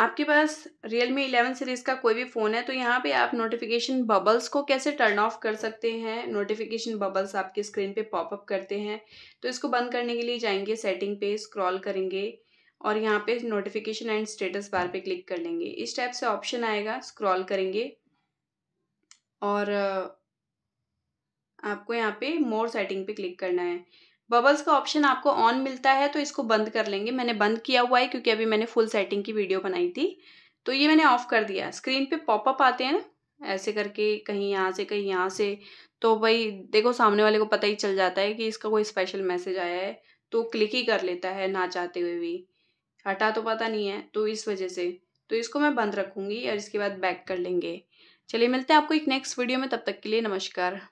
आपके पास Realme 11 series का कोई भी फ़ोन है तो यहाँ पे आप नोटिफिकेशन बबल्स को कैसे टर्न ऑफ कर सकते हैं नोटिफिकेशन बबल्स आपके स्क्रीन पे पॉपअप करते हैं तो इसको बंद करने के लिए जाएंगे सेटिंग पे स्क्रॉल करेंगे और यहाँ पे नोटिफिकेशन एंड स्टेटस बार पे क्लिक कर लेंगे इस टाइप से ऑप्शन आएगा स्क्रॉल करेंगे और आपको यहाँ पे मोर सेटिंग पे क्लिक करना है बबल्स का ऑप्शन आपको ऑन मिलता है तो इसको बंद कर लेंगे मैंने बंद किया हुआ है क्योंकि अभी मैंने फुल सेटिंग की वीडियो बनाई थी तो ये मैंने ऑफ़ कर दिया स्क्रीन पे पॉपअप आते हैं ना ऐसे करके कहीं यहाँ से कहीं यहाँ से तो भाई देखो सामने वाले को पता ही चल जाता है कि इसका कोई स्पेशल मैसेज आया है तो क्लिक ही कर लेता है ना चाहते हुए भी हटा तो पता नहीं है तो इस वजह से तो इसको मैं बंद रखूँगी और इसके बाद बैक कर लेंगे चलिए मिलते हैं आपको एक नेक्स्ट वीडियो में तब तक के लिए नमस्कार